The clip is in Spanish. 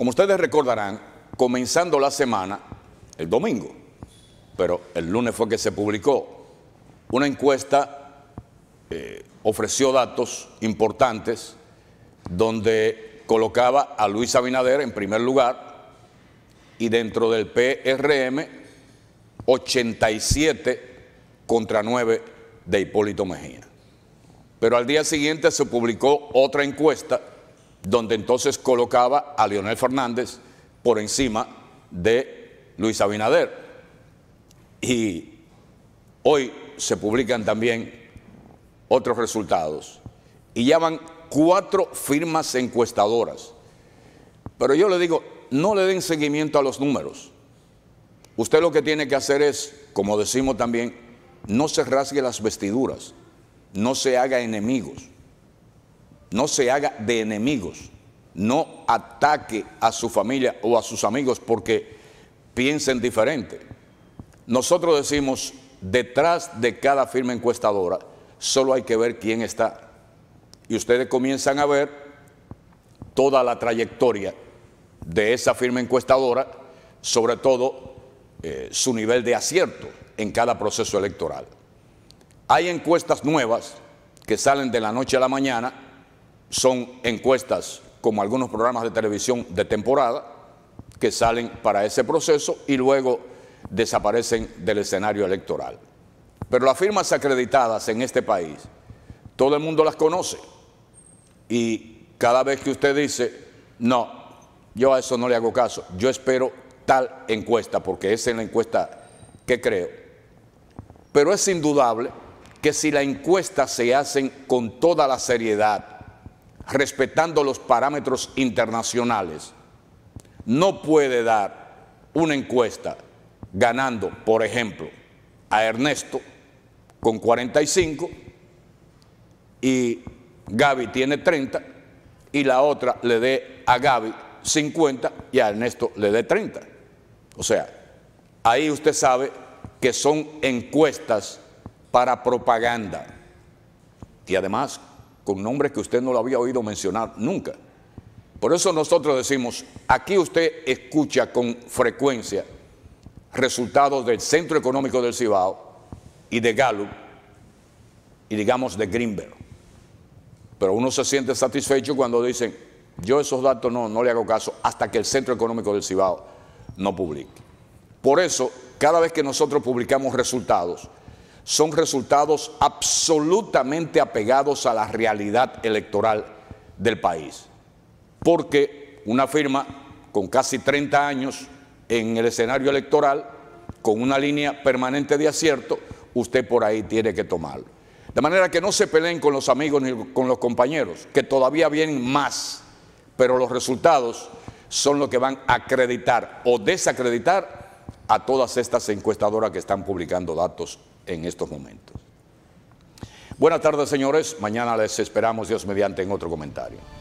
Como ustedes recordarán, comenzando la semana, el domingo, pero el lunes fue que se publicó, una encuesta eh, ofreció datos importantes donde colocaba a Luis Abinader en primer lugar y dentro del PRM 87 contra 9 de Hipólito Mejía. Pero al día siguiente se publicó otra encuesta donde entonces colocaba a Leonel Fernández por encima de Luis Abinader. Y hoy se publican también otros resultados y ya van cuatro firmas encuestadoras. Pero yo le digo, no le den seguimiento a los números. Usted lo que tiene que hacer es, como decimos también, no se rasgue las vestiduras, no se haga enemigos no se haga de enemigos, no ataque a su familia o a sus amigos porque piensen diferente. Nosotros decimos, detrás de cada firma encuestadora, solo hay que ver quién está. Y ustedes comienzan a ver toda la trayectoria de esa firma encuestadora, sobre todo eh, su nivel de acierto en cada proceso electoral. Hay encuestas nuevas que salen de la noche a la mañana, son encuestas como algunos programas de televisión de temporada que salen para ese proceso y luego desaparecen del escenario electoral. Pero las firmas acreditadas en este país, todo el mundo las conoce. Y cada vez que usted dice, no, yo a eso no le hago caso, yo espero tal encuesta, porque esa es la encuesta que creo. Pero es indudable que si la encuesta se hacen con toda la seriedad, respetando los parámetros internacionales, no puede dar una encuesta ganando, por ejemplo, a Ernesto con 45 y Gaby tiene 30 y la otra le dé a Gaby 50 y a Ernesto le dé 30. O sea, ahí usted sabe que son encuestas para propaganda. Y además, con nombres que usted no lo había oído mencionar nunca. Por eso nosotros decimos, aquí usted escucha con frecuencia resultados del Centro Económico del Cibao y de Gallup y digamos de Greenberg. Pero uno se siente satisfecho cuando dicen, yo esos datos no, no le hago caso hasta que el Centro Económico del Cibao no publique. Por eso, cada vez que nosotros publicamos resultados, son resultados absolutamente apegados a la realidad electoral del país. Porque una firma con casi 30 años en el escenario electoral, con una línea permanente de acierto, usted por ahí tiene que tomarlo. De manera que no se peleen con los amigos ni con los compañeros, que todavía vienen más, pero los resultados son los que van a acreditar o desacreditar a todas estas encuestadoras que están publicando datos en estos momentos. Buenas tardes, señores. Mañana les esperamos, Dios mediante, en otro comentario.